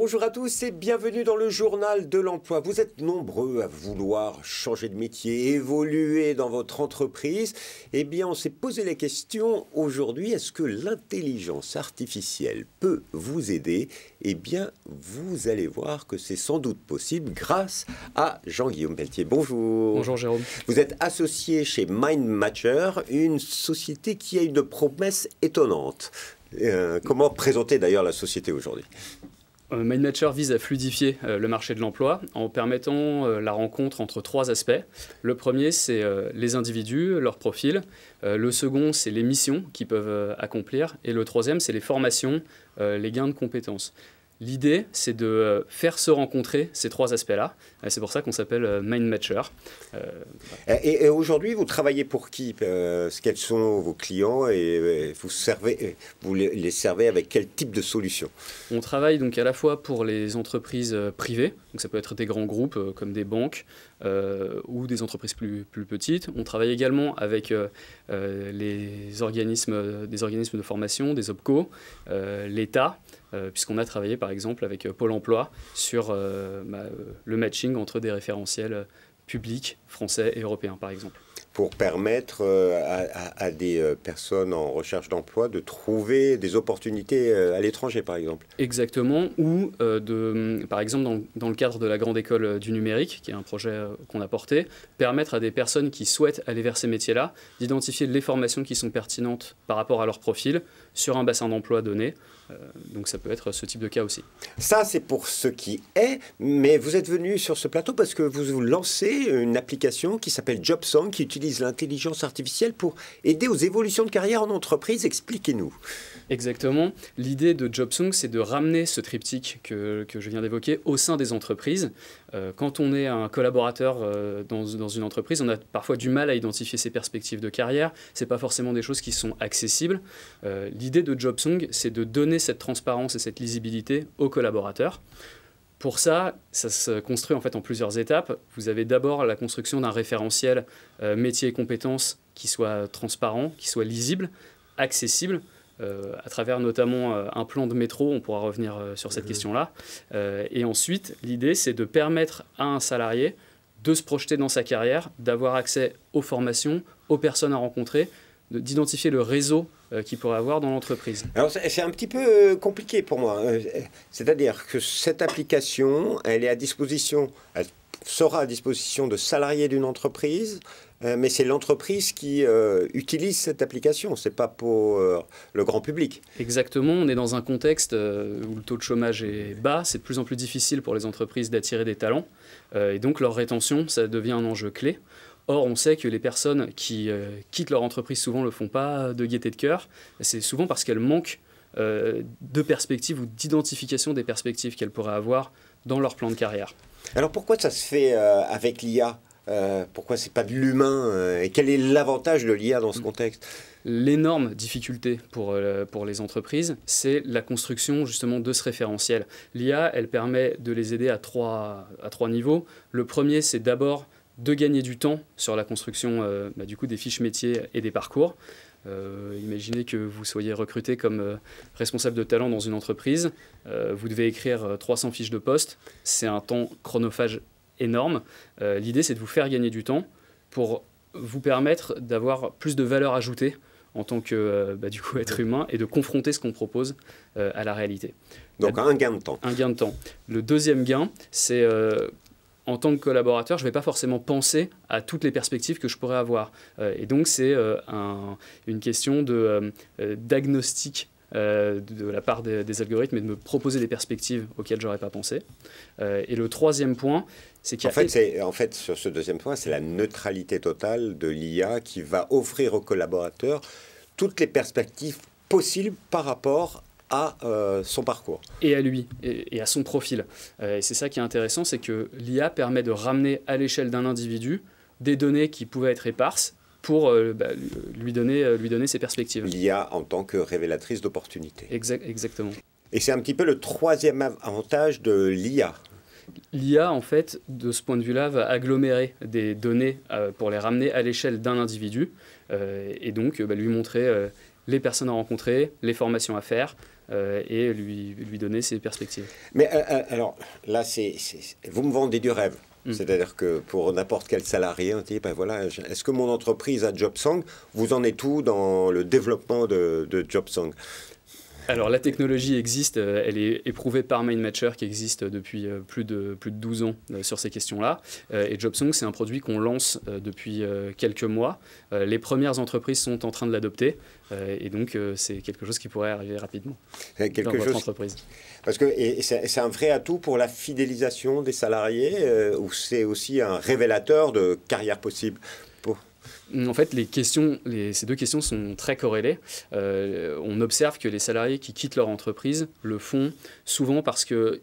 Bonjour à tous et bienvenue dans le journal de l'emploi. Vous êtes nombreux à vouloir changer de métier, évoluer dans votre entreprise. Eh bien, on s'est posé la question aujourd'hui, est-ce que l'intelligence artificielle peut vous aider Eh bien, vous allez voir que c'est sans doute possible grâce à Jean-Guillaume Pelletier. Bonjour. Bonjour Jérôme. Vous êtes associé chez MindMatcher, une société qui a une promesse étonnante. Euh, comment présenter d'ailleurs la société aujourd'hui MindNature vise à fluidifier euh, le marché de l'emploi en permettant euh, la rencontre entre trois aspects. Le premier, c'est euh, les individus, leur profil. le second, c'est les missions qu'ils peuvent accomplir. Et le troisième, c'est les formations, les gains de compétences. L'idée, c'est de euh, faire se rencontrer ces trois aspects-là. C'est pour ça qu'on s'appelle euh, Mind Matcher. Euh, et, aujourd'hui, vous travaillez pour qui Quels sont vos clients et vous, servez, vous les servez avec quel type de solution On travaille donc à la fois pour les entreprises privées, donc ça peut être des grands groupes comme des banques ou des entreprises plus, plus, petites. On travaille également avec les organismes, des organismes de formation, des OPCO, l'État. Euh, puisqu'on a travaillé par exemple avec euh, Pôle Emploi sur euh, le matching entre des référentiels publics français et européens par exemple pour permettre à, des personnes en recherche d'emploi de trouver des opportunités à l'étranger, par exemple. Exactement, ou de, par exemple dans, le cadre de la Grande École du numérique, qui est un projet qu'on a porté, permettre à des personnes qui souhaitent aller vers ces métiers-là d'identifier les formations qui sont pertinentes par rapport à leur profil sur un bassin d'emploi donné euh, donc ça peut être ce type de cas aussi. Ça, c'est pour ce qui est, mais vous êtes venu sur ce plateau parce que vous lancez une application qui s'appelle JobSong, qui utilise l'intelligence artificielle pour aider aux évolutions de carrière en entreprise. Expliquez-nous. Exactement. L'idée de JobSong, c'est de ramener ce triptyque que, je viens d'évoquer au sein des entreprises. Euh, quand on est un collaborateur euh, dans, une entreprise, on a parfois du mal à identifier ses perspectives de carrière. Ce pas forcément des choses qui sont accessibles. L'idée de JobSong, c'est de donner cette transparence et cette lisibilité aux collaborateurs. Pour ça, ça se construit en fait en plusieurs étapes. Vous avez d'abord la construction d'un référentiel euh, métier et compétences qui soit transparent, qui soit lisible, accessible, euh, à travers notamment euh, un plan de métro, on pourra revenir sur cette question-là. et ensuite, l'idée, c'est de permettre à un salarié de se projeter dans sa carrière, d'avoir accès aux formations, aux personnes à rencontrer, d'identifier le réseau euh, qu'il pourrait avoir dans l'entreprise Alors c'est un petit peu euh, compliqué pour moi. Euh, c'est-à-dire que cette application, elle est à disposition, elle sera à disposition de salariés d'une entreprise, mais c'est l'entreprise qui utilise cette application, c'est pas pour le grand public. Exactement, on est dans un contexte où le taux de chômage est bas, c'est de plus en plus difficile pour les entreprises d'attirer des talents, et donc leur rétention, ça devient un enjeu clé. Or, on sait que les personnes qui euh, quittent leur entreprise souvent ne le font pas de gaieté de cœur. C'est souvent parce qu'elles manquent euh, de perspectives ou d'identification des perspectives qu'elles pourraient avoir dans leur plan de carrière. Alors pourquoi ça se fait euh, avec l'IA Pourquoi pourquoi c'est pas de l'humain et quel est l'avantage de l'IA dans ce contexte L'énorme difficulté pour, pour les entreprises, c'est la construction justement de ce référentiel. L'IA, elle permet de les aider à trois, à trois niveaux. Le premier, c'est d'abord de gagner du temps sur la construction euh, bah, du coup, des fiches métiers et des parcours. Euh, imaginez que vous soyez recruté comme euh, responsable de talent dans une entreprise. vous devez écrire 300 fiches de poste. C'est un temps chronophage énorme. L'idée, c'est de vous faire gagner du temps pour vous permettre d'avoir plus de valeur ajoutée en tant que bah, du coup, être humain et de confronter ce qu'on propose à la réalité. Donc un gain de temps. Un gain de temps. Le deuxième gain, c'est en tant que collaborateur, je ne vais pas forcément penser à toutes les perspectives que je pourrais avoir. Euh, et donc, c'est euh, une question euh, de de, la part des, algorithmes et de me proposer des perspectives auxquelles je n'aurais pas pensé. et le troisième point, c'est qu'il y fait, en fait, sur ce deuxième point, c'est la neutralité totale de l'IA qui va offrir aux collaborateurs toutes les perspectives possibles par rapport à euh, son parcours. Et à lui, et, à son profil. Euh, et c'est ça qui est intéressant, c'est que l'IA permet de ramener à l'échelle d'un individu des données qui pouvaient être éparses pour euh, bah, lui, donner, lui donner ses perspectives. L'IA en tant que révélatrice d'opportunités. exactement. Et c'est un petit peu le troisième avantage de l'IA. L'IA, en fait, de ce point de vue-là, va agglomérer des données pour les ramener à l'échelle d'un individu et donc bah, lui montrer les personnes à rencontrer, les formations à faire euh, et lui, lui donner ses perspectives. Mais euh, euh, alors là, c'est, vous me vendez du rêve. Mm. C'est-à-dire que pour n'importe quel salarié, on dit, ben voilà, est-ce que mon entreprise a Jobsong, Vous en êtes où dans le développement de, de alors la technologie existe, euh, elle est éprouvée par MindMatcher qui existe depuis euh, plus de, plus de 12 ans euh, sur ces questions-là. Et JobSong, c'est un produit qu'on lance depuis quelques mois. Les premières entreprises sont en train de l'adopter et donc c'est quelque chose qui pourrait arriver rapidement dans votre chose... entreprise. Parce que c'est un vrai atout pour la fidélisation des salariés ou c'est aussi un révélateur de carrière possible en fait, les questions, ces deux questions sont très corrélées. Euh, on observe que les salariés qui quittent leur entreprise le font souvent parce que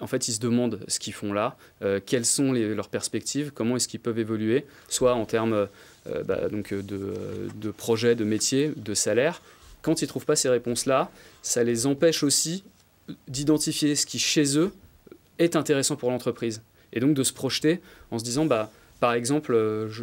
en fait, ils se demandent ce qu'ils font là, euh, quelles sont leurs perspectives, comment est-ce qu'ils peuvent évoluer, soit en termes euh, bah, donc de, projets, de métier, de salaire. Quand ils ne trouvent pas ces réponses-là, ça les empêche aussi d'identifier ce qui, chez eux, est intéressant pour l'entreprise. Et donc de se projeter en se disant, bah, par exemple, euh, je,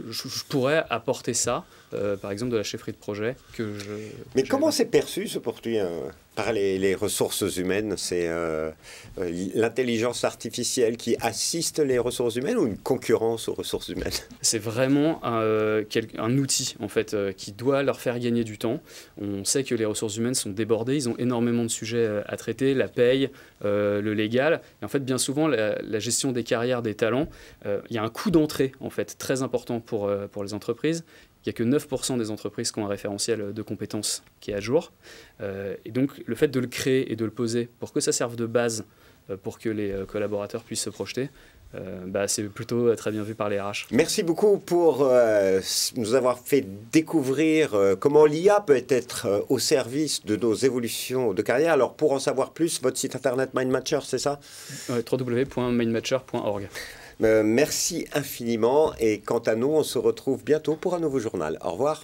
pourrais apporter ça, euh, par exemple de la chefferie de projet que je. Mais comment c'est perçu ce portrait hein par les, ressources humaines. C'est euh, euh, l'intelligence artificielle qui assiste les ressources humaines ou une concurrence aux ressources humaines C'est vraiment euh, un, outil en fait qui doit leur faire gagner du temps. On sait que les ressources humaines sont débordées, ils ont énormément de sujets à traiter, la paye, le légal. Et en fait, bien souvent, la, gestion des carrières des talents, il y a un coût d'entrée en fait très important pour, pour les entreprises il n'y a que 9% des entreprises qui ont un référentiel de compétences qui est à jour. Euh, et donc, le fait de le créer et de le poser pour que ça serve de base euh, pour que les euh, collaborateurs puissent se projeter, bah, c'est plutôt très bien vu par les RH. Merci beaucoup pour nous avoir fait découvrir comment l'IA peut être au service de nos évolutions de carrière. Alors pour en savoir plus, votre site internet MindMatcher, c'est ça www.mindmatcher.org euh, merci infiniment. Et quant à nous, on se retrouve bientôt pour un nouveau journal. Au revoir.